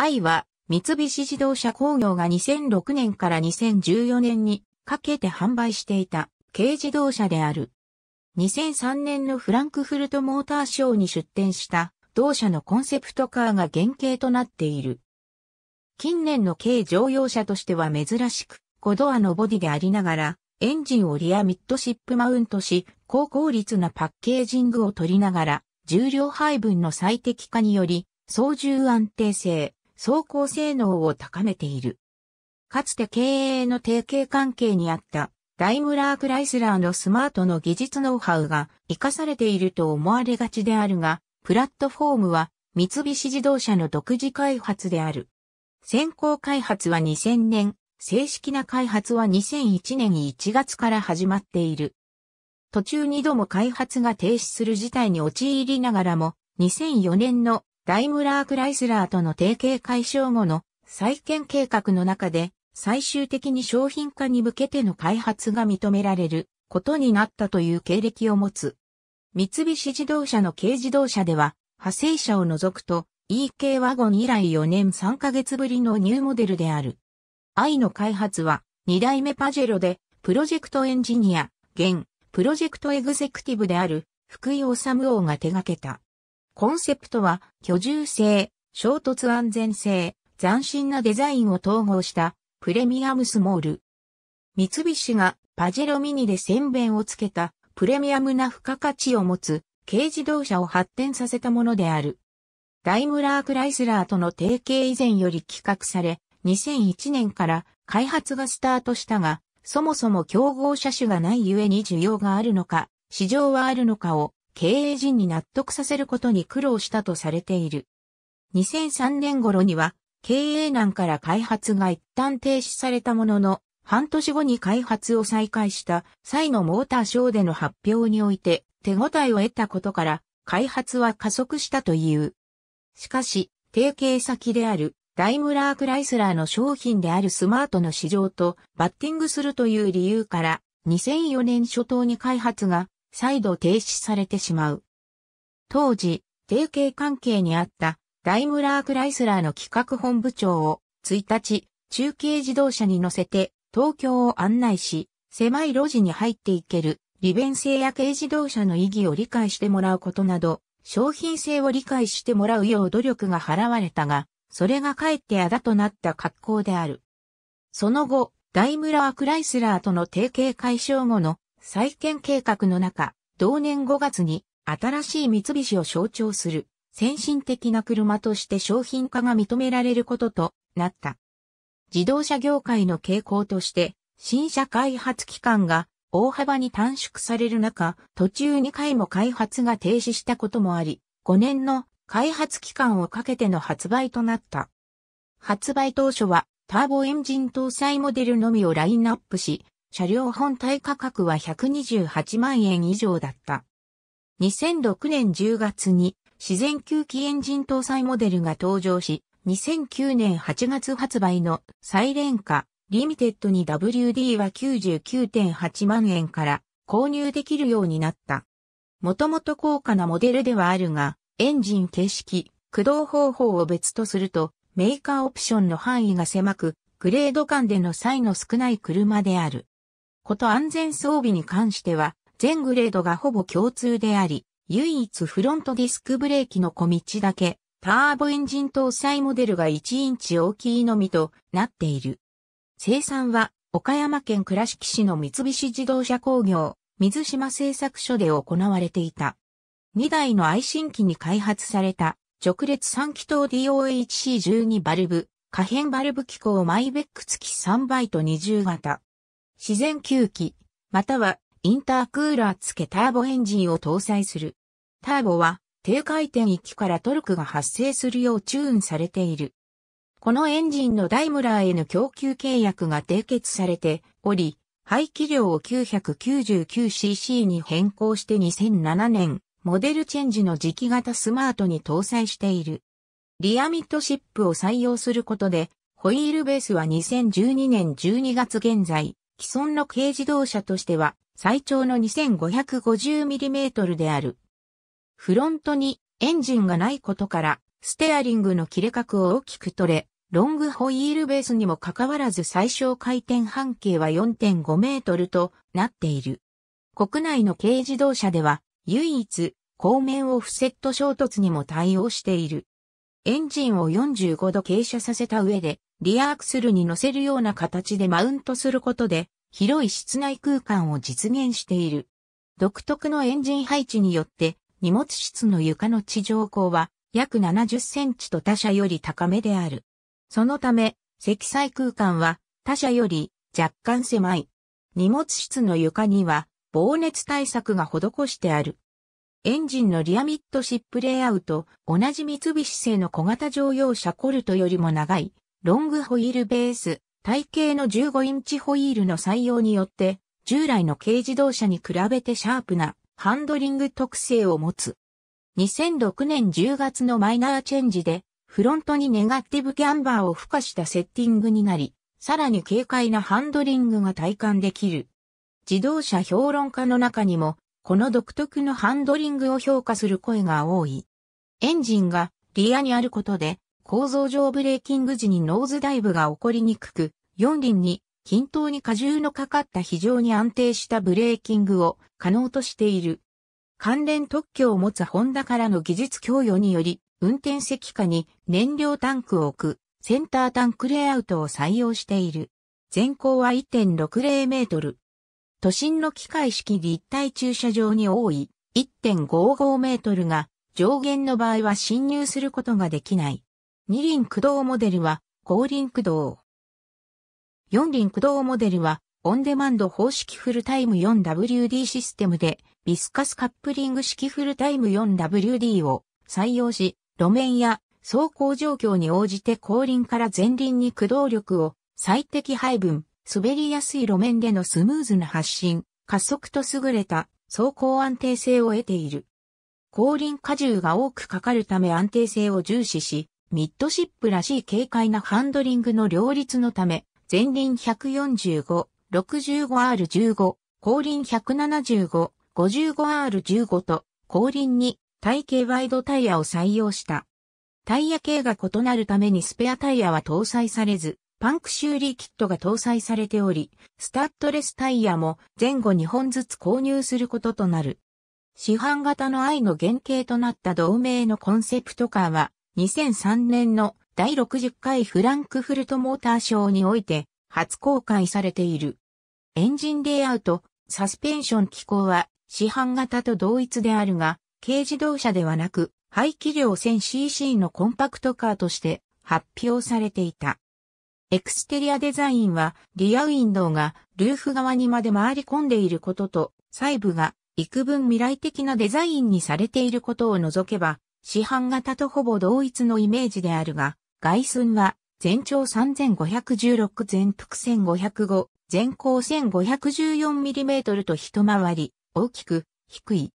愛は三菱自動車工業が2006年から2014年にかけて販売していた軽自動車である。2003年のフランクフルトモーターショーに出展した同社のコンセプトカーが原型となっている。近年の軽乗用車としては珍しく、5ドアのボディでありながら、エンジンをリアミッドシップマウントし、高効率なパッケージングを取りながら、重量配分の最適化により、操縦安定性、走行性能を高めている。かつて経営の提携関係にあったダイムラー・クライスラーのスマートの技術ノウハウが活かされていると思われがちであるが、プラットフォームは三菱自動車の独自開発である。先行開発は2000年、正式な開発は2001年1月から始まっている。途中2度も開発が停止する事態に陥りながらも、2004年のダイムラー・クライスラーとの提携解消後の再建計画の中で最終的に商品化に向けての開発が認められることになったという経歴を持つ。三菱自動車の軽自動車では派生車を除くと EK ワゴン以来4年3ヶ月ぶりのニューモデルである。i の開発は2代目パジェロでプロジェクトエンジニア、現プロジェクトエグゼクティブである福井治王が手掛けた。コンセプトは、居住性、衝突安全性、斬新なデザインを統合したプレミアムスモール。三菱がパジェロミニで宣弁をつけたプレミアムな付加価値を持つ軽自動車を発展させたものである。ダイムラー・クライスラーとの提携以前より企画され、2001年から開発がスタートしたが、そもそも競合車種がないゆえに需要があるのか、市場はあるのかを経営陣に納得させることに苦労したとされている。2003年頃には、経営難から開発が一旦停止されたものの、半年後に開発を再開した際のモーターショーでの発表において手応えを得たことから開発は加速したという。しかし、提携先であるダイムラー・クライスラーの商品であるスマートの市場とバッティングするという理由から2004年初頭に開発が再度停止されてしまう。当時、提携関係にあったダイムラー・クライスラーの企画本部長を1日、中継自動車に乗せて東京を案内し、狭い路地に入っていける利便性や軽自動車の意義を理解してもらうことなど、商品性を理解してもらうよう努力が払われたが、それがかえってあだとなった格好である。その後、ダイムラー・クライスラーとの提携解消後の再建計画の中、同年5月に新しい三菱を象徴する先進的な車として商品化が認められることとなった。自動車業界の傾向として新車開発期間が大幅に短縮される中、途中2回も開発が停止したこともあり、5年の開発期間をかけての発売となった。発売当初はターボエンジン搭載モデルのみをラインナップし、車両本体価格は128万円以上だった。2006年10月に自然吸気エンジン搭載モデルが登場し、2009年8月発売のサイレンカリミテッドに WD は99.8万円から購入できるようになった。もともと高価なモデルではあるが、エンジン形式、駆動方法を別とすると、メーカーオプションの範囲が狭く、グレード間での差異の少ない車である。こと安全装備に関しては、全グレードがほぼ共通であり、唯一フロントディスクブレーキの小道だけ、ターボエンジン搭載モデルが1インチ大きいのみとなっている。生産は、岡山県倉敷市の三菱自動車工業、水島製作所で行われていた。2台の愛信機に開発された直列3気筒 DOHC12 バルブ、可変バルブ機構マイベック付き3バイト20型。自然吸気、またはインタークーラー付けターボエンジンを搭載する。ターボは低回転域からトルクが発生するようチューンされている。このエンジンのダイムラーへの供給契約が締結されており、排気量を 999cc に変更して2007年、モデルチェンジの磁気型スマートに搭載している。リアミッドシップを採用することで、ホイールベースは2012年12月現在、既存の軽自動車としては最長の 2550mm である。フロントにエンジンがないことからステアリングの切れ角を大きく取れ、ロングホイールベースにもかかわらず最小回転半径は4.5メートルとなっている。国内の軽自動車では唯一後面オフセット衝突にも対応している。エンジンを45度傾斜させた上で、リアアクスルに乗せるような形でマウントすることで、広い室内空間を実現している。独特のエンジン配置によって、荷物室の床の地上高は約70センチと他社より高めである。そのため、積載空間は他社より若干狭い。荷物室の床には防熱対策が施してある。エンジンのリアミッドシップレイアウト、同じ三菱製の小型乗用車コルトよりも長い、ロングホイールベース、体型の15インチホイールの採用によって、従来の軽自動車に比べてシャープなハンドリング特性を持つ。2006年10月のマイナーチェンジで、フロントにネガティブキャンバーを付加したセッティングになり、さらに軽快なハンドリングが体感できる。自動車評論家の中にも、この独特のハンドリングを評価する声が多い。エンジンがリアにあることで、構造上ブレーキング時にノーズダイブが起こりにくく、四輪に均等に荷重のかかった非常に安定したブレーキングを可能としている。関連特許を持つホンダからの技術供与により、運転席下に燃料タンクを置く、センタータンクレイアウトを採用している。全高は1.60メートル。都心の機械式立体駐車場に多い1.55メートルが上限の場合は侵入することができない。二輪駆動モデルは後輪駆動。四輪駆動モデルはオンデマンド方式フルタイム 4WD システムでビスカスカップリング式フルタイム 4WD を採用し、路面や走行状況に応じて後輪から前輪に駆動力を最適配分、滑りやすい路面でのスムーズな発進、加速と優れた走行安定性を得ている。後輪荷重が多くかかるため安定性を重視し、ミッドシップらしい軽快なハンドリングの両立のため、前輪 145-65R15、後輪 175-55R15 と、後輪に体型ワイドタイヤを採用した。タイヤ系が異なるためにスペアタイヤは搭載されず、パンク修理キットが搭載されており、スタッドレスタイヤも前後2本ずつ購入することとなる。市販型の i の原型となった同名のコンセプトカーは、2003年の第60回フランクフルトモーターショーにおいて初公開されている。エンジンレイアウト、サスペンション機構は市販型と同一であるが、軽自動車ではなく、排気量 1000cc のコンパクトカーとして発表されていた。エクステリアデザインはリアウィンドウがルーフ側にまで回り込んでいることと細部が幾分未来的なデザインにされていることを除けば市販型とほぼ同一のイメージであるが外寸は全長3516全幅1505全高 1514mm と一回り大きく低い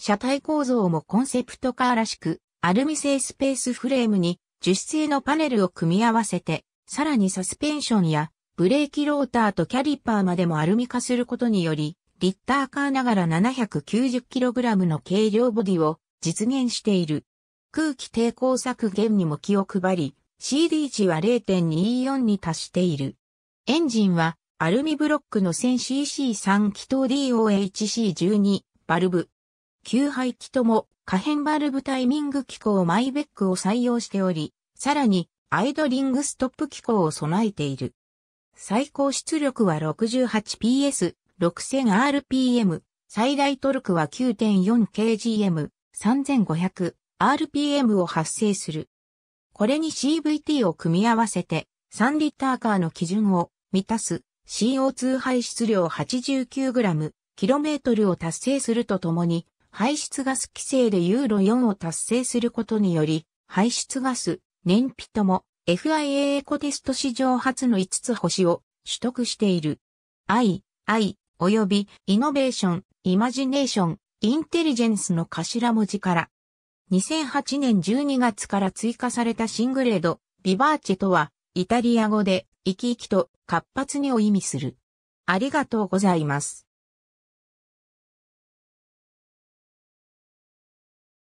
車体構造もコンセプトカーらしくアルミ製スペースフレームに樹脂製のパネルを組み合わせてさらにサスペンションやブレーキローターとキャリパーまでもアルミ化することにより、リッターカーながら 790kg の軽量ボディを実現している。空気抵抗削減にも気を配り、CD 値は0.24に達している。エンジンはアルミブロックの 1000cc3 気筒 DOHC12 バルブ。9排気とも可変バルブタイミング機構マイベックを採用しており、さらにアイドリングストップ機構を備えている。最高出力は 68PS、6000rpm、最大トルクは 9.4kgm、3500rpm を発生する。これに CVT を組み合わせて3リッターカーの基準を満たす CO2 排出量 89g、km を達成するとともに排出ガス規制でユーロ4を達成することにより排出ガス燃費とも FIA エコテスト史上初の5つ星を取得している。I、I、及びイノベーション、イマジネーション、インテリジェンスの頭文字から。2008年12月から追加されたシングレード、ビバーチェとは、イタリア語で、生き生きと活発にを意味する。ありがとうございます。